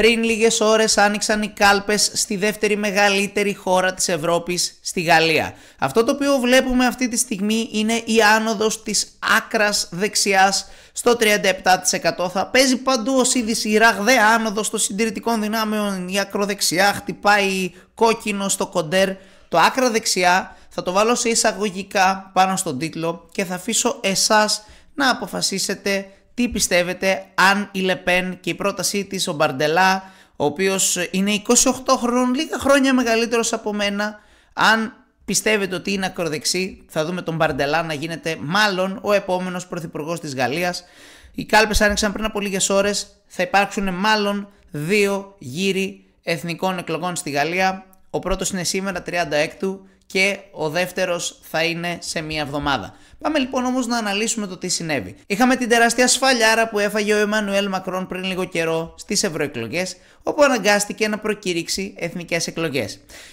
Πριν λίγες ώρες άνοιξαν οι κάλπες στη δεύτερη μεγαλύτερη χώρα της Ευρώπης στη Γαλλία. Αυτό το οποίο βλέπουμε αυτή τη στιγμή είναι η άνοδος της άκρας δεξιάς στο 37%. Θα παίζει παντού ως είδηση η ραγδαία άνοδος των συντηρητικών δυνάμεων, η ακροδεξιά χτυπάει κόκκινο στο κοντέρ. Το άκρα δεξιά θα το βάλω σε εισαγωγικά πάνω στον τίτλο και θα αφήσω εσάς να αποφασίσετε τι πιστεύετε αν η Λεπέν και η πρότασή της ο Μπαρντελά, ο οποίος είναι 28 χρόνων, λίγα χρόνια μεγαλύτερος από μένα, αν πιστεύετε ότι είναι ακροδεξή, θα δούμε τον Μπαρντελά να γίνεται μάλλον ο επόμενος Πρωθυπουργός της Γαλλίας. Οι κάλπες άνοιξαν πριν από λίγες ώρες, θα υπάρξουν μάλλον δύο γύροι εθνικών εκλογών στη Γαλλία. Ο πρώτος είναι σήμερα 36 και ο δεύτερος θα είναι σε μία εβδομάδα. Πάμε λοιπόν όμως να αναλύσουμε το τι συνέβη. Είχαμε την τεράστια σφαλιάρα που έφαγε ο Εμμανουέλ Μακρόν πριν λίγο καιρό στις ευρωεκλογές, όπου αναγκάστηκε να προκηρύξει εθνικές εκλογές.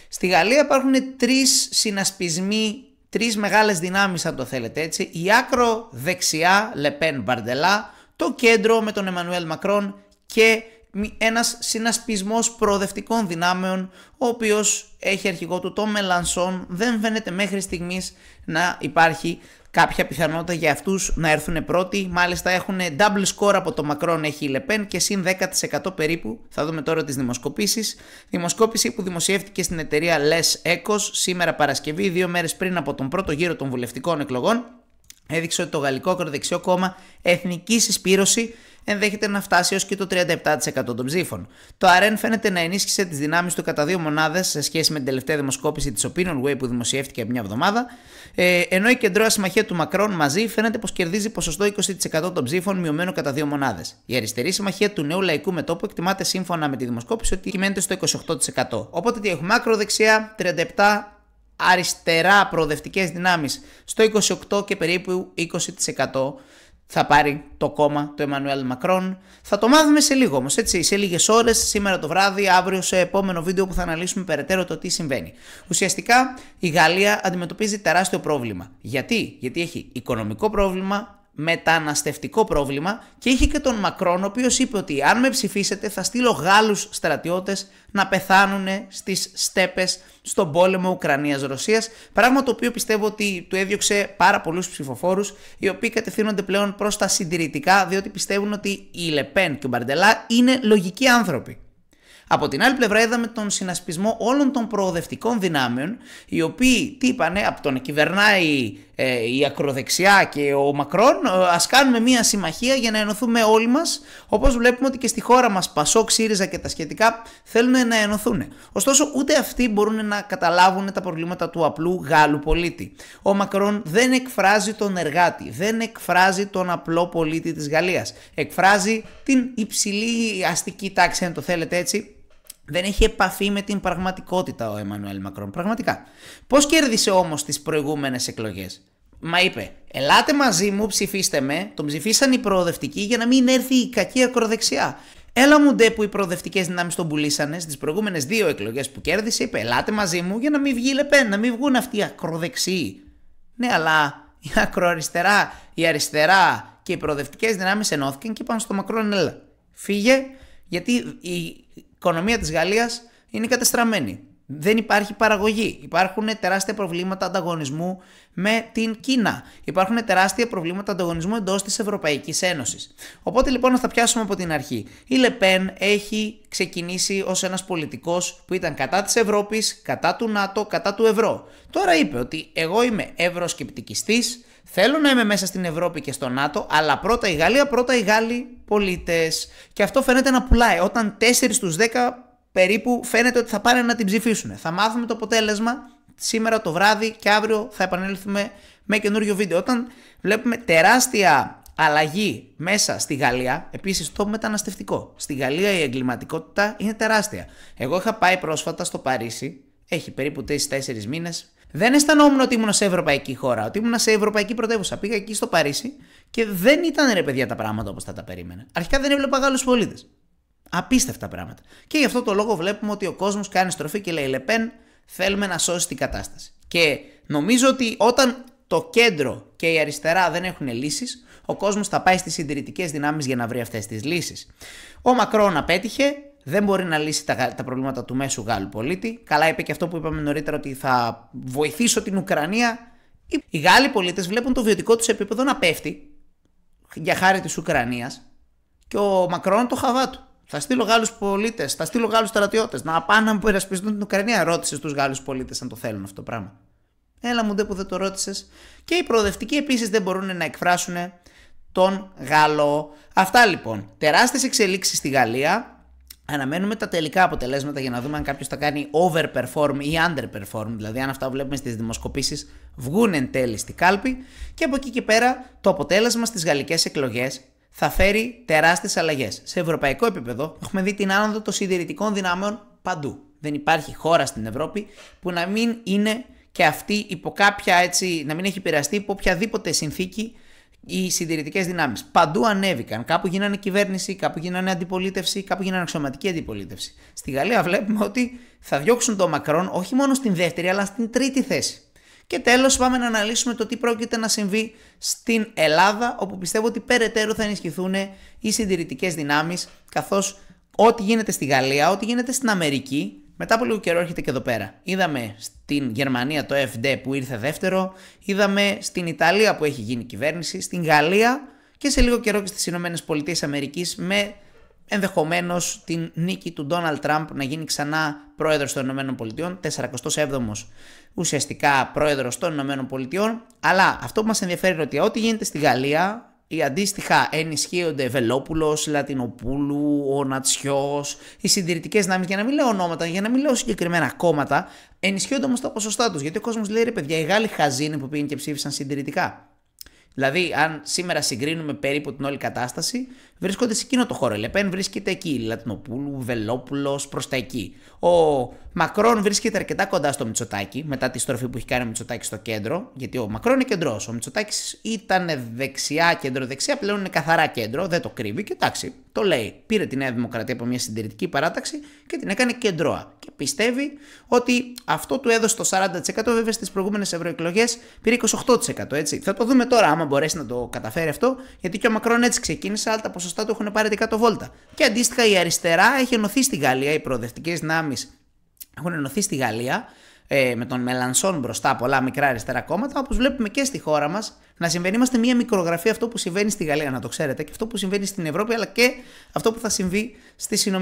Στη Γαλλία υπάρχουν τρεις συνασπισμοί, τρεις μεγάλες δυνάμεις, αν το θέλετε έτσι. Η άκρο δεξιά, Λεπέν Μπαρντελά, το κέντρο με τον Εμμανουέλ Μακρόν και ένας συνασπισμός προοδευτικών δυνάμεων, ο οποίος έχει αρχηγό του το Μελανσόν, δεν φαίνεται μέχρι στιγμής να υπάρχει κάποια πιθανότητα για αυτούς να έρθουν πρώτοι. Μάλιστα έχουν double score από το Μακρόν έχει η Λεπέν και συν 10% περίπου. Θα δούμε τώρα τις δημοσκοπήσεις. Δημοσκόπηση που δημοσιεύτηκε στην εταιρεία Les Echos σήμερα Παρασκευή, δύο μέρες πριν από τον πρώτο γύρο των βουλευτικών εκλογών έδειξε ότι το γαλλικό ακροδεξιό κόμμα Εθνική Συσπήρωση ενδέχεται να φτάσει ω και το 37% των ψήφων. Το ΑΡΕΝ φαίνεται να ενίσχυσε τις δυνάμεις του κατά δύο μονάδες σε σχέση με την τελευταία δημοσκόπηση της Opinion Way που δημοσιεύτηκε μια εβδομάδα, ε, ενώ η κεντρώα συμμαχία του Μακρόν μαζί φαίνεται πως κερδίζει ποσοστό 20% των ψήφων μειωμένο κατά δύο μονάδες. Η αριστερή συμμαχία του νέου λαϊκού μετώπου εκτιμάται σύμφωνα με τη δημοσκόπηση ότι κυμαίνεται στο 28%. Οπότε τι έχουμε ακροδεξιά 37 αριστερά προοδευτικές δυνάμεις στο 28% και περίπου 20% θα πάρει το κόμμα του Εμμανουέλ Μακρόν. Θα το μάθουμε σε λίγο όμως, έτσι, σε λίγες ώρες σήμερα το βράδυ, αύριο σε επόμενο βίντεο που θα αναλύσουμε περαιτέρω το τι συμβαίνει. Ουσιαστικά η Γαλλία αντιμετωπίζει τεράστιο πρόβλημα. Γιατί, Γιατί έχει οικονομικό πρόβλημα, μεταναστευτικό πρόβλημα και είχε και τον Μακρόν ο οποίος είπε ότι αν με ψηφίσετε θα στείλω Γάλλους στρατιώτες να πεθάνουν στις στέπες στον πόλεμο Ουκρανίας-Ρωσίας πράγμα το οποίο πιστεύω ότι του έδιωξε πάρα πολλούς ψηφοφόρους οι οποίοι κατευθύνονται πλέον προς τα συντηρητικά διότι πιστεύουν ότι η Λεπέν και ο Μπαρντελά είναι λογικοί άνθρωποι. Από την άλλη πλευρά είδαμε τον συνασπισμό όλων των προοδευτικών δυνάμεων, οι οποίοι τι είπανε, από τον κυβερνάει ε, η ακροδεξιά και ο Μακρόν, ε, ας κάνουμε μία συμμαχία για να ενωθούμε όλοι μας. Όπως βλέπουμε ότι και στη χώρα μας Πασό, Ξύριζα και τα σχετικά θέλουν να ενωθούν. Ωστόσο, ούτε αυτοί μπορούν να καταλάβουν τα προβλήματα του απλού Γάλλου πολίτη. Ο Μακρόν δεν εκφράζει τον εργάτη, δεν εκφράζει τον απλό πολίτη της Γαλλίας. Εκφράζει την υψηλή αστική τάξη, αν το θέλετε έτσι, δεν έχει επαφή με την πραγματικότητα ο Εμμανουέλ Μακρόν. Πραγματικά. Πώς κέρδισε όμως τις προηγούμενες εκλογές. Μα είπε, ελάτε μαζί μου, ψηφίστε με. Τον ψηφίσαν οι προοδευτικοί για να μην έρθει η κακή ακροδεξιά. Έλα μου ντε που οι προοδευτικές δυνάμεις τον πουλήσανε στις προηγούμενες δύο εκλογές που κέρδισε, είπε: Ελάτε μαζί μου για να μην βγει η Λεπέν, να μην βγουν αυτοί οι ακροδεξιοί. Ναι, αλλά η ακροαριστερά, η αριστερά και οι προοδευτικές δυνάμεις ενώθηκαν και είπαν στο Μακρόν: Έλα, φύγε, γιατί η οικονομία της Γαλλίας είναι κατεστραμμένη. Δεν υπάρχει παραγωγή. Υπάρχουν τεράστια προβλήματα ανταγωνισμού με την Κίνα. Υπάρχουν τεράστια προβλήματα ανταγωνισμού εντός της Ευρωπαϊκής Ένωσης. Οπότε λοιπόν να θα πιάσουμε από την αρχή. Η Λεπέν έχει ξεκινήσει ως ένας πολιτικός που ήταν κατά της Ευρώπης, κατά του ΝΑΤΟ, κατά του ευρώ. Τώρα είπε ότι εγώ είμαι ευρωσκεπτικιστής, Θέλω να είμαι μέσα στην Ευρώπη και στο ΝΑΤΟ, αλλά πρώτα η Γαλλία, πρώτα οι Γάλλοι πολίτες. Και αυτό φαίνεται να πουλάει. Όταν 4 στου 10 περίπου φαίνεται ότι θα πάνε να την ψηφίσουν. Θα μάθουμε το αποτέλεσμα σήμερα το βράδυ και αύριο θα επανέλθουμε με καινούριο βίντεο. Όταν βλέπουμε τεράστια αλλαγή μέσα στη Γαλλία, επίσης το μεταναστευτικό. Στη Γαλλία η εγκληματικότητα είναι τεράστια. Εγώ είχα πάει πρόσφατα στο Παρίσι, έχει περίπου περίπου 4 μήνες, δεν αισθανόμουν ότι ήμουν σε ευρωπαϊκή χώρα, ότι ήμουν σε ευρωπαϊκή πρωτεύουσα. Πήγα εκεί στο Παρίσι και δεν ήταν ρε παιδιά τα πράγματα όπως θα τα περίμενα. Αρχικά δεν έβλεπα Γάλλους πολίτες. Απίστευτα πράγματα. Και γι' αυτό το λόγο βλέπουμε ότι ο κόσμος κάνει στροφή και λέει Λεπέν, θέλουμε να σώσει την κατάσταση. Και νομίζω ότι όταν το κέντρο και η αριστερά δεν έχουν λύσεις, ο κόσμος θα πάει στις συντηρητικές δυνάμεις για να βρει αυτές τις λύσεις. Ο Μακρόν απέτυχε, δεν μπορεί να λύσει τα, τα προβλήματα του μέσου Γάλλου πολίτη. Καλά είπε και αυτό που είπαμε νωρίτερα ότι θα βοηθήσω την Ουκρανία. Οι Γάλλοι πολίτες βλέπουν το βιωτικό τους επίπεδο να πέφτει για χάρη της Ουκρανίας και ο Μακρόν το χαβά του. Θα στείλω Γάλλους πολίτες, θα στείλω Γάλλους στρατιώτες να πάνε να υπερασπιστούν την Ουκρανία. Ρώτησε τους Γάλλους πολίτες αν το θέλουν αυτό το πράγμα. Έλα μου δεν που δεν το ρώτησες. Και οι προοδευτικοί επίσης δεν μπορούν να εκφράσουν τον Γάλλο. Αυτά λοιπόν. Τεράστιες εξελίξεις στη Γαλλία. Αναμένουμε τα τελικά αποτελέσματα για να δούμε αν κάποιος θα κάνει overperform ή underperform, δηλαδή αν αυτά που βλέπουμε στις δημοσκοπήσεις βγουν εν τέλει στην κάλπη. Και από εκεί και πέρα το αποτέλεσμα στις γαλλικές εκλογές θα φέρει τεράστιες αλλαγές. Σε ευρωπαϊκό επίπεδο έχουμε δει την άνοδο των συντηρητικών δυνάμεων παντού. Δεν υπάρχει χώρα στην Ευρώπη που να μην είναι και αυτή υπό κάποια έτσι, να μην έχει επηρεαστεί από οποιαδήποτε συνθήκη οι συντηρητικές δυνάμεις. Παντού ανέβηκαν. Κάπου γίνανε κυβέρνηση, κάπου γίνανε αντιπολίτευση, κάπου γίνανε αξιωματική αντιπολίτευση. Στη Γαλλία βλέπουμε ότι θα διώξουν τον Μακρόν όχι μόνο στην δεύτερη, αλλά στην τρίτη θέση. Και τέλος, πάμε να αναλύσουμε το τι πρόκειται να συμβεί στην Ελλάδα, όπου πιστεύω ότι περαιτέρω θα ενισχυθούν οι συντηρητικές δυνάμεις, καθώς ό,τι γίνεται στη Γαλλία, ό,τι γίνεται στην Αμερική, μετά από λίγο καιρό έρχεται και εδώ πέρα. Είδαμε στην Γερμανία το FD που ήρθε δεύτερο, είδαμε στην Ιταλία που έχει γίνει κυβέρνηση, στην Γαλλία και σε λίγο καιρό και στις Ηνωμένες Πολιτείες Αμερικής με ενδεχομένως την νίκη του Ντόναλτ Τραμπ να γίνει ξανά πρόεδρος των Ηνωμένων Πολιτειών, 47ος ουσιαστικά πρόεδρος των Ηνωμένων Πολιτειών, αλλά αυτό που μας ενδιαφέρει είναι ότι ό,τι γίνεται στη Γαλλία οι αντίστοιχα ενισχύονται Βελόπουλος, Λατινοπούλου, ο Νατσιός, οι συντηρητικές δυνάμεις. Για να μην λέω ονόματα, για να μην λέω συγκεκριμένα κόμματα, ενισχύονται όμως τα ποσοστά τους. Γιατί ο κόσμος λέει ρε παιδιά, οι Γάλλοι χαζίνε που πήγαν και ψήφισαν συντηρητικά. Δηλαδή, αν σήμερα συγκρίνουμε περίπου την όλη κατάσταση, βρίσκονται σε εκείνο το χώρο. Λεπέν βρίσκεται εκεί, Λατινοπούλου, Βελόπουλος, προς τα εκεί. Ο Μακρόν βρίσκεται αρκετά κοντά στο Μητσοτάκι, μετά τη στροφή που έχει κάνει ο Μητσοτάκι στο κέντρο, γιατί ο Μακρόν είναι κεντρός. Ο Μητσοτάκι ήταν δεξιά κέντρο-δεξιά, πλέον είναι καθαρά κέντρο, δεν το κρύβει και εντάξει, το λέει. Πήρε τη Νέα Δημοκρατία από μια συντηρητική παράταξη και την έκανε κεντρώα. Και πιστεύει ότι αυτό του έδωσε το 40%. Βέβαια στις προηγούμενες ευρωεκλογές πήρε 28%. Έτσι. Θα το δούμε τώρα, άμα μπορέσει να το καταφέρει αυτό, γιατί και ο Μακρόν έτσι ξεκίνησε, αλλά τα ποσοστά του έχουν πάρει την βόλτα. Και αντίστοιχα η αριστερά έχει ενωθεί στη Γαλλία, οι προοδευτικές δυνάμεις έχουν ενωθεί στη Γαλλία ε, με τον Μελανσόν μπροστά πολλά μικρά αριστερά κόμματα, όπως βλέπουμε και στη χώρα μας να συμβαίνει. Είμαστε μία μικρογραφή αυτό που συμβαίνει στη Γαλλία, να το ξέρετε, και αυτό που συμβαίνει στην Ευρώπη, αλλά και αυτό που θα συμβεί στις ΗΠΑ.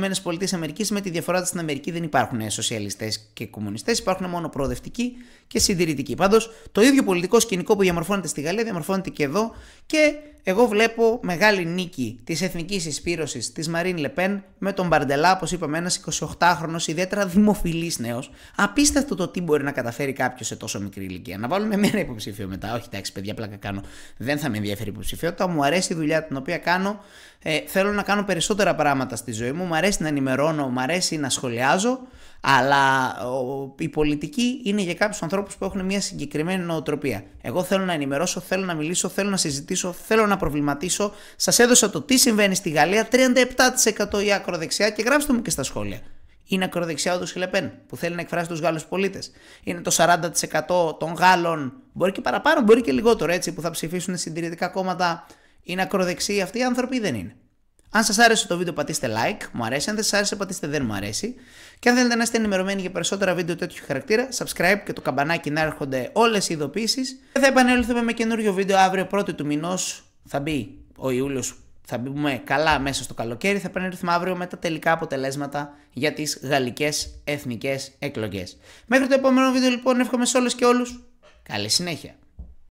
Με τη διαφορά ότι στην Αμερική δεν υπάρχουν σοσιαλιστές και κομμουνιστές, υπάρχουν μόνο προοδευτικοί και συντηρητικοί. Πάντως, το ίδιο πολιτικό σκηνικό που διαμορφώνεται στη Γαλλία διαμορφώνεται και εδώ και εγώ βλέπω μεγάλη νίκη της εθνικής εισπήρωσης της Μαρίν Λεπέν με τον Μπαρντελά, όπως είπαμε, ένας 28χρονο, ιδιαίτερα δημοφιλής νέος. Απίστευτο το τι μπορεί να καταφέρει κάποιος σε τόσο μικρή ηλικία. Να βάλουμε μένα υποψήφιο μετά. Όχι, εντάξει, παιδιά, πλάκα κάνω. Δεν θα με ενδιαφέρει η υποψηφιότητα. Μου αρέσει η δουλειά την οποία κάνω. Ε, θέλω να κάνω περισσότερα πράγματα στη ζωή μου. Μου αρέσει να ενημερώνω, μου αρέσει να σχολιάζω. Αλλά ο, η πολιτική είναι για κάποιους ανθρώπους που έχουν μια συγκεκριμένη νοοτροπία. Εγώ θέλω να ενημερώσω, θέλω να μιλήσω, θέλω να συζητήσω, θέλω να προβληματίσω. Σας έδωσα το τι συμβαίνει στη Γαλλία 37% η ακροδεξιά και γράψτε μου και στα σχόλια. Είναι ακροδεξιά ο η Λεπέν, που θέλει να εκφράσει τους Γάλλους πολίτες. Είναι το 40% των Γάλλων, μπορεί και παραπάνω, μπορεί και λιγότερο έτσι, που θα ψηφίσουν συντηρητικά κόμματα. Είναι ακροδεξιοί αυτοί οι άνθρωποι ή δεν είναι. Αν σας άρεσε το βίντεο, πατήστε like, μου αρέσει. Αν δεν σας άρεσε, πατήστε δεν μου αρέσει. Και αν θέλετε να είστε ενημερωμένοι για περισσότερα βίντεο τέτοιου χαρακτήρα, subscribe και το καμπανάκι να έρχονται όλες οι ειδοποιήσεις. Και θα επανέλθουμε με καινούριο βίντεο αύριο πρώτη του μηνός. Θα μπει ο Ιούλιος θα μπούμε καλά μέσα στο καλοκαίρι, θα επανέλθουμε αύριο με τα τελικά αποτελέσματα για τις γαλλικές εθνικές εκλογές. Μέχρι το επόμενο βίντεο λοιπόν εύχομαι σε όλες και όλους καλή συνέχεια.